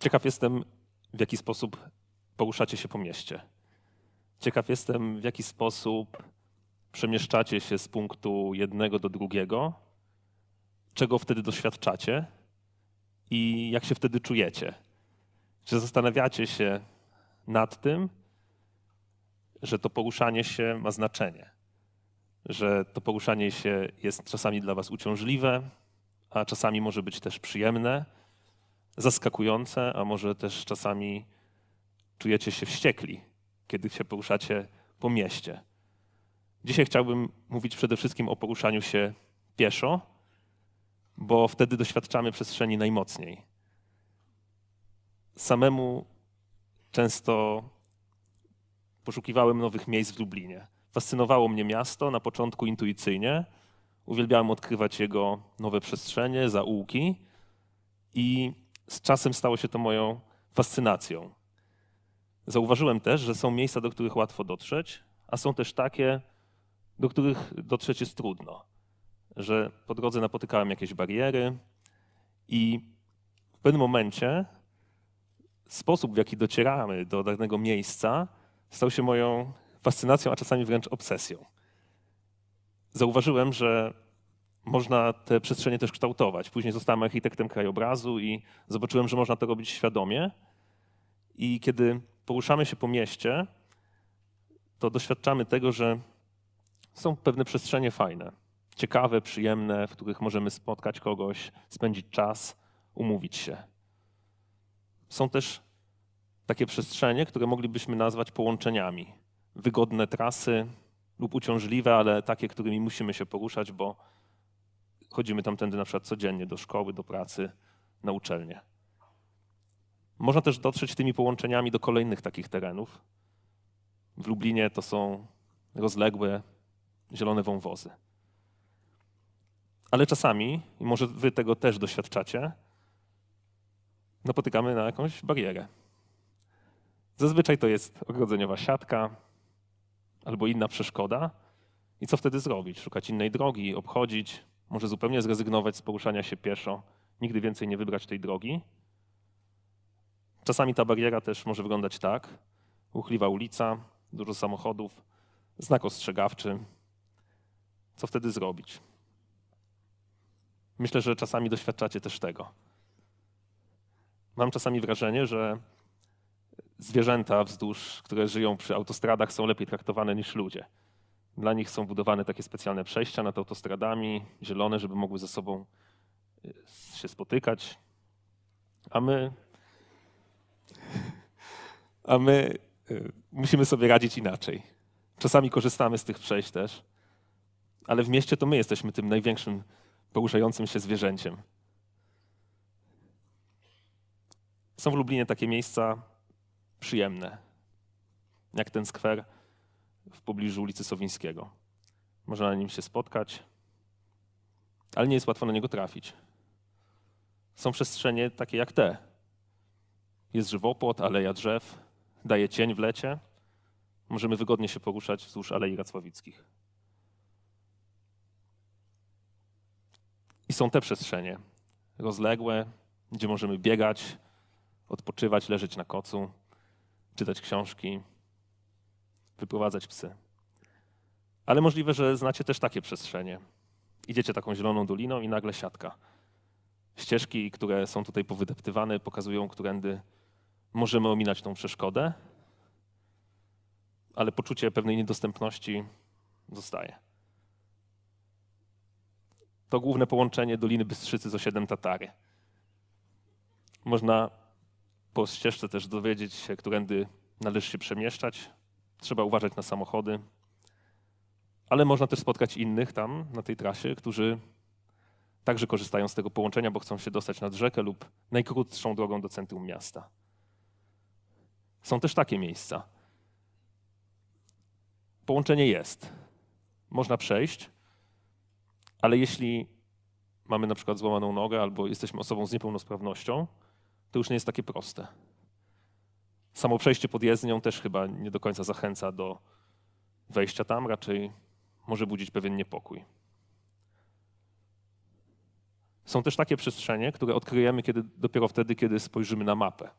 Ciekaw jestem, w jaki sposób poruszacie się po mieście. Ciekaw jestem, w jaki sposób przemieszczacie się z punktu jednego do drugiego, czego wtedy doświadczacie i jak się wtedy czujecie. Czy zastanawiacie się nad tym, że to poruszanie się ma znaczenie, że to poruszanie się jest czasami dla Was uciążliwe, a czasami może być też przyjemne zaskakujące, a może też czasami czujecie się wściekli, kiedy się poruszacie po mieście. Dzisiaj chciałbym mówić przede wszystkim o poruszaniu się pieszo, bo wtedy doświadczamy przestrzeni najmocniej. Samemu często poszukiwałem nowych miejsc w Dublinie. Fascynowało mnie miasto na początku intuicyjnie. Uwielbiałem odkrywać jego nowe przestrzenie, zaułki i z czasem stało się to moją fascynacją. Zauważyłem też, że są miejsca, do których łatwo dotrzeć, a są też takie, do których dotrzeć jest trudno. Że po drodze napotykałem jakieś bariery i w pewnym momencie sposób, w jaki docieramy do danego miejsca, stał się moją fascynacją, a czasami wręcz obsesją. Zauważyłem, że można te przestrzenie też kształtować. Później zostałem architektem krajobrazu i zobaczyłem, że można to robić świadomie. I kiedy poruszamy się po mieście, to doświadczamy tego, że są pewne przestrzenie fajne, ciekawe, przyjemne, w których możemy spotkać kogoś, spędzić czas, umówić się. Są też takie przestrzenie, które moglibyśmy nazwać połączeniami. Wygodne trasy lub uciążliwe, ale takie, którymi musimy się poruszać, bo chodzimy tamtędy na przykład codziennie do szkoły, do pracy, na uczelnię. Można też dotrzeć tymi połączeniami do kolejnych takich terenów. W Lublinie to są rozległe zielone wąwozy. Ale czasami, i może wy tego też doświadczacie, napotykamy na jakąś barierę. Zazwyczaj to jest ogrodzeniowa siatka albo inna przeszkoda. I co wtedy zrobić? Szukać innej drogi, obchodzić, może zupełnie zrezygnować z poruszania się pieszo, nigdy więcej nie wybrać tej drogi. Czasami ta bariera też może wyglądać tak: ruchliwa ulica, dużo samochodów, znak ostrzegawczy. Co wtedy zrobić? Myślę, że czasami doświadczacie też tego. Mam czasami wrażenie, że zwierzęta wzdłuż, które żyją przy autostradach, są lepiej traktowane niż ludzie. Dla nich są budowane takie specjalne przejścia nad autostradami, zielone, żeby mogły ze sobą y, się spotykać. A my, a my y, musimy sobie radzić inaczej. Czasami korzystamy z tych przejść też, ale w mieście to my jesteśmy tym największym poruszającym się zwierzęciem. Są w Lublinie takie miejsca przyjemne, jak ten skwer w pobliżu ulicy Sowińskiego. Można na nim się spotkać, ale nie jest łatwo na niego trafić. Są przestrzenie takie jak te. Jest żywopłot, aleja drzew, daje cień w lecie. Możemy wygodnie się poruszać wzdłuż Alei Racławickich. I są te przestrzenie, rozległe, gdzie możemy biegać, odpoczywać, leżeć na kocu, czytać książki, wyprowadzać psy. Ale możliwe, że znacie też takie przestrzenie. Idziecie taką zieloną doliną i nagle siatka. Ścieżki, które są tutaj powydeptywane, pokazują, którędy możemy ominąć tą przeszkodę, ale poczucie pewnej niedostępności zostaje. To główne połączenie Doliny Bystrzycy z osiedlem Tatary. Można po ścieżce też dowiedzieć się, którędy należy się przemieszczać, trzeba uważać na samochody. Ale można też spotkać innych tam na tej trasie, którzy także korzystają z tego połączenia, bo chcą się dostać nad rzekę lub najkrótszą drogą do centrum miasta. Są też takie miejsca. Połączenie jest. Można przejść, ale jeśli mamy na przykład złamaną nogę albo jesteśmy osobą z niepełnosprawnością, to już nie jest takie proste. Samo przejście pod jezdnią też chyba nie do końca zachęca do wejścia tam, raczej może budzić pewien niepokój. Są też takie przestrzenie, które odkryjemy kiedy, dopiero wtedy, kiedy spojrzymy na mapę.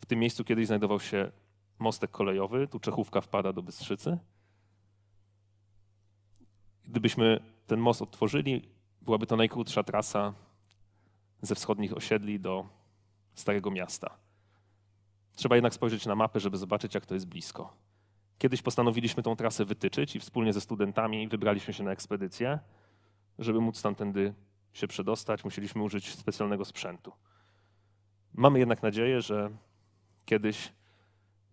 W tym miejscu kiedyś znajdował się mostek kolejowy, tu Czechówka wpada do Bystrzycy. Gdybyśmy ten most odtworzyli, byłaby to najkrótsza trasa ze wschodnich osiedli do Starego Miasta. Trzeba jednak spojrzeć na mapę, żeby zobaczyć, jak to jest blisko. Kiedyś postanowiliśmy tą trasę wytyczyć i wspólnie ze studentami wybraliśmy się na ekspedycję. Żeby móc tamtędy się przedostać, musieliśmy użyć specjalnego sprzętu. Mamy jednak nadzieję, że kiedyś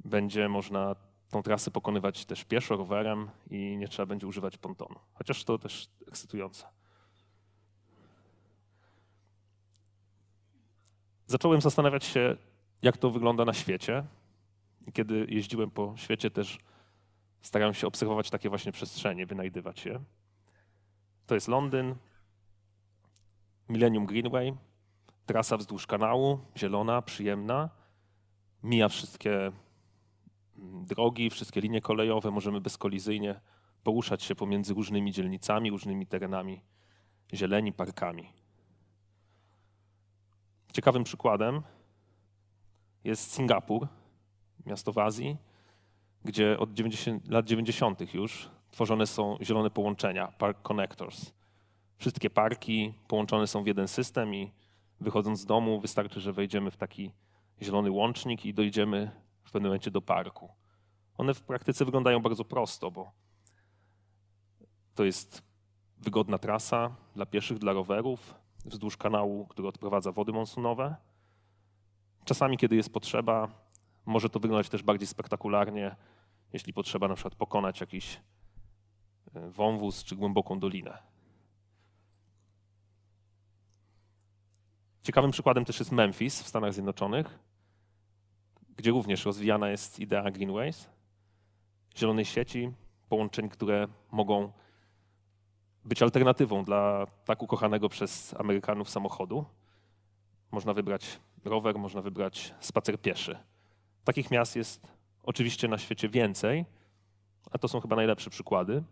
będzie można tą trasę pokonywać też pieszo, rowerem i nie trzeba będzie używać pontonu. Chociaż to też ekscytujące. Zacząłem zastanawiać się, jak to wygląda na świecie. kiedy jeździłem po świecie, też starałem się obserwować takie właśnie przestrzenie, wynajdywać je. To jest Londyn, Millennium Greenway, trasa wzdłuż kanału, zielona, przyjemna, mija wszystkie mm, drogi, wszystkie linie kolejowe, możemy bezkolizyjnie poruszać się pomiędzy różnymi dzielnicami, różnymi terenami zieleni, parkami. Ciekawym przykładem jest Singapur, miasto w Azji, gdzie od 90, lat 90. już tworzone są zielone połączenia, Park Connectors. Wszystkie parki połączone są w jeden system i wychodząc z domu wystarczy, że wejdziemy w taki zielony łącznik i dojdziemy w pewnym momencie do parku. One w praktyce wyglądają bardzo prosto, bo to jest wygodna trasa dla pieszych, dla rowerów, wzdłuż kanału, który odprowadza wody monsunowe – Czasami, kiedy jest potrzeba, może to wyglądać też bardziej spektakularnie, jeśli potrzeba na przykład pokonać jakiś e, wąwóz czy głęboką dolinę. Ciekawym przykładem też jest Memphis w Stanach Zjednoczonych, gdzie również rozwijana jest idea Greenways, zielonej sieci, połączeń, które mogą być alternatywą dla tak ukochanego przez Amerykanów samochodu. Można wybrać rower, można wybrać spacer pieszy. Takich miast jest oczywiście na świecie więcej, a to są chyba najlepsze przykłady.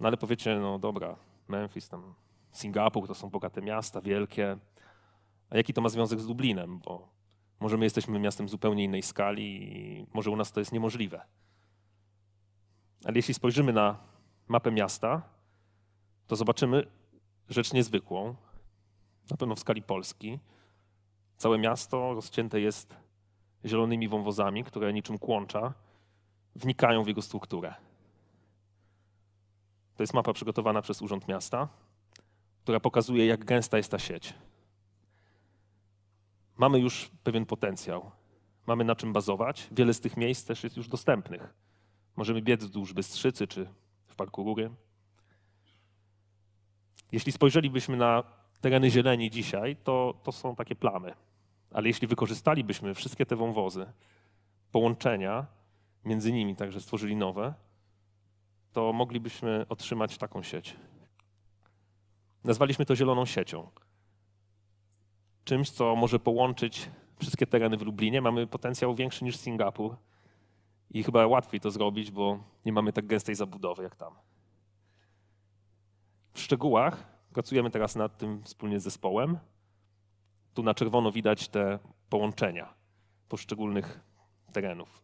No ale powiecie, no dobra, Memphis, tam Singapur to są bogate miasta, wielkie. A jaki to ma związek z Dublinem? Bo może my jesteśmy miastem zupełnie innej skali i może u nas to jest niemożliwe. Ale jeśli spojrzymy na mapę miasta, to zobaczymy rzecz niezwykłą, na pewno w skali Polski, Całe miasto rozcięte jest zielonymi wąwozami, które niczym kłącza wnikają w jego strukturę. To jest mapa przygotowana przez Urząd Miasta, która pokazuje, jak gęsta jest ta sieć. Mamy już pewien potencjał, mamy na czym bazować. Wiele z tych miejsc też jest już dostępnych. Możemy biec wzdłuż Bystrzycy czy w Parku Rury. Jeśli spojrzelibyśmy na tereny zieleni dzisiaj, to, to są takie plamy. Ale jeśli wykorzystalibyśmy wszystkie te wąwozy, połączenia między nimi, także stworzyli nowe, to moglibyśmy otrzymać taką sieć. Nazwaliśmy to zieloną siecią. Czymś, co może połączyć wszystkie tereny w Lublinie. Mamy potencjał większy niż Singapur i chyba łatwiej to zrobić, bo nie mamy tak gęstej zabudowy jak tam. W szczegółach Pracujemy teraz nad tym wspólnie z zespołem. Tu na czerwono widać te połączenia poszczególnych terenów.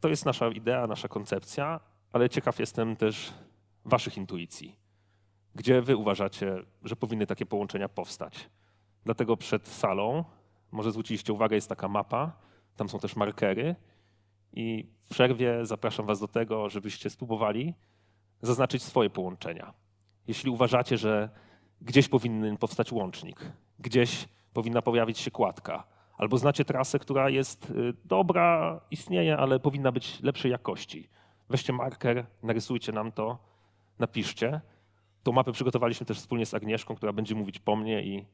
To jest nasza idea, nasza koncepcja, ale ciekaw jestem też waszych intuicji. Gdzie wy uważacie, że powinny takie połączenia powstać? Dlatego przed salą, może zwróciliście uwagę, jest taka mapa, tam są też markery i w przerwie zapraszam was do tego, żebyście spróbowali zaznaczyć swoje połączenia. Jeśli uważacie, że gdzieś powinien powstać łącznik, gdzieś powinna pojawić się kładka, albo znacie trasę, która jest y, dobra, istnieje, ale powinna być lepszej jakości. Weźcie marker, narysujcie nam to, napiszcie. Tą mapę przygotowaliśmy też wspólnie z Agnieszką, która będzie mówić po mnie i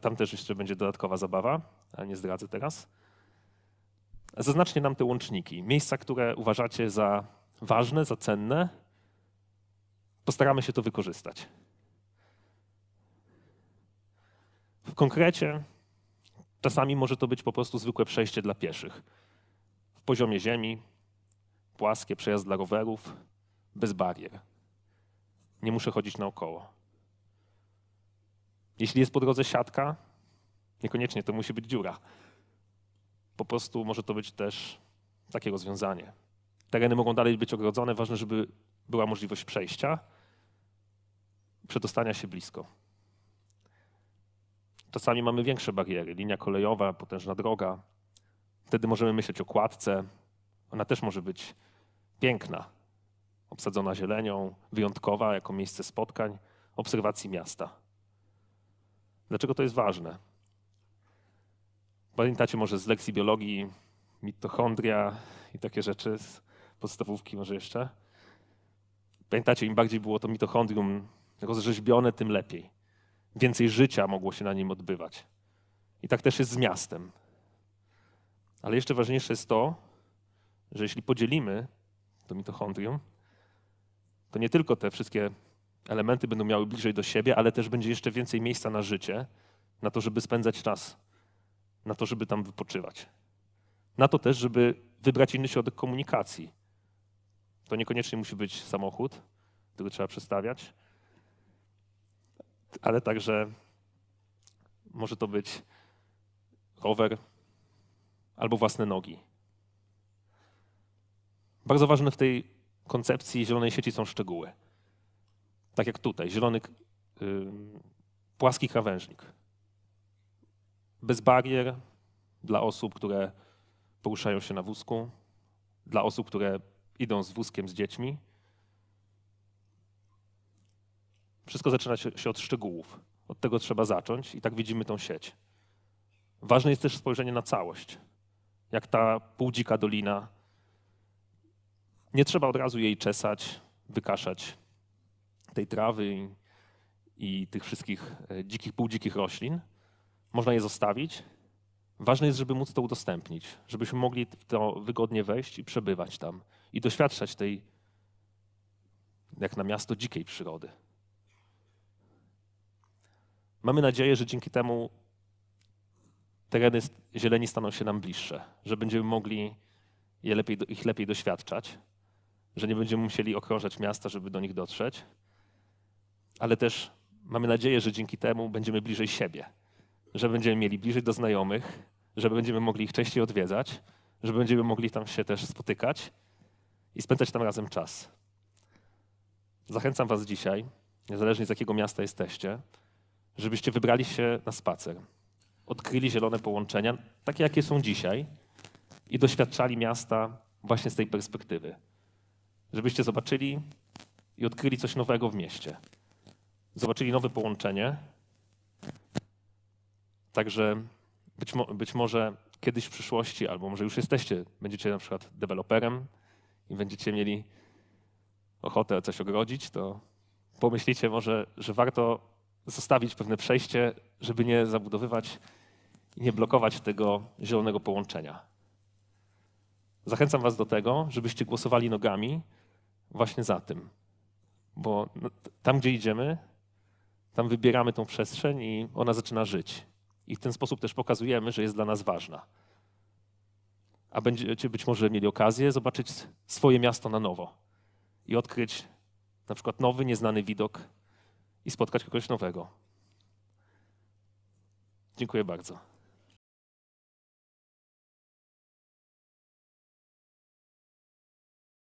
tam też jeszcze będzie dodatkowa zabawa, ale nie zdradzę teraz. Zaznaczcie nam te łączniki, miejsca, które uważacie za ważne, za cenne, postaramy się to wykorzystać. W konkrecie czasami może to być po prostu zwykłe przejście dla pieszych. W poziomie ziemi, płaskie przejazd dla rowerów, bez barier. Nie muszę chodzić naokoło. Jeśli jest po drodze siatka, niekoniecznie to musi być dziura. Po prostu może to być też takie rozwiązanie. Tereny mogą dalej być ogrodzone, ważne, żeby była możliwość przejścia, przedostania się blisko. Czasami mamy większe bariery, linia kolejowa, potężna droga. Wtedy możemy myśleć o kładce. Ona też może być piękna, obsadzona zielenią, wyjątkowa jako miejsce spotkań, obserwacji miasta. Dlaczego to jest ważne? Pamiętacie może z lekcji biologii mitochondria i takie rzeczy z podstawówki może jeszcze? Pamiętacie, im bardziej było to mitochondrium Rozrzeźbione tym lepiej. Więcej życia mogło się na nim odbywać. I tak też jest z miastem. Ale jeszcze ważniejsze jest to, że jeśli podzielimy to mitochondrium, to nie tylko te wszystkie elementy będą miały bliżej do siebie, ale też będzie jeszcze więcej miejsca na życie, na to, żeby spędzać czas, na to, żeby tam wypoczywać. Na to też, żeby wybrać inny środek komunikacji. To niekoniecznie musi być samochód, który trzeba przestawiać, ale także może to być rower albo własne nogi. Bardzo ważne w tej koncepcji zielonej sieci są szczegóły. Tak jak tutaj, zielony yy, płaski krawężnik. Bez barier dla osób, które poruszają się na wózku, dla osób, które idą z wózkiem z dziećmi, Wszystko zaczyna się od szczegółów. Od tego trzeba zacząć i tak widzimy tą sieć. Ważne jest też spojrzenie na całość. Jak ta półdzika dolina. Nie trzeba od razu jej czesać, wykaszać tej trawy i tych wszystkich e, dzikich, półdzikich roślin. Można je zostawić. Ważne jest, żeby móc to udostępnić, żebyśmy mogli w to wygodnie wejść i przebywać tam i doświadczać tej, jak na miasto, dzikiej przyrody. Mamy nadzieję, że dzięki temu tereny zieleni staną się nam bliższe, że będziemy mogli je lepiej, ich lepiej doświadczać, że nie będziemy musieli okrążać miasta, żeby do nich dotrzeć, ale też mamy nadzieję, że dzięki temu będziemy bliżej siebie, że będziemy mieli bliżej do znajomych, że będziemy mogli ich częściej odwiedzać, że będziemy mogli tam się też spotykać i spędzać tam razem czas. Zachęcam Was dzisiaj, niezależnie z jakiego miasta jesteście, żebyście wybrali się na spacer, odkryli zielone połączenia, takie jakie są dzisiaj, i doświadczali miasta właśnie z tej perspektywy. Żebyście zobaczyli i odkryli coś nowego w mieście. Zobaczyli nowe połączenie. Także być, mo być może kiedyś w przyszłości, albo może już jesteście, będziecie na przykład deweloperem i będziecie mieli ochotę coś ogrodzić, to pomyślicie może, że warto zostawić pewne przejście, żeby nie zabudowywać i nie blokować tego zielonego połączenia. Zachęcam Was do tego, żebyście głosowali nogami właśnie za tym, bo no, tam, gdzie idziemy, tam wybieramy tą przestrzeń i ona zaczyna żyć. I w ten sposób też pokazujemy, że jest dla nas ważna. A będziecie być może mieli okazję zobaczyć swoje miasto na nowo i odkryć na przykład nowy, nieznany widok i spotkać kogoś nowego. Dziękuję bardzo.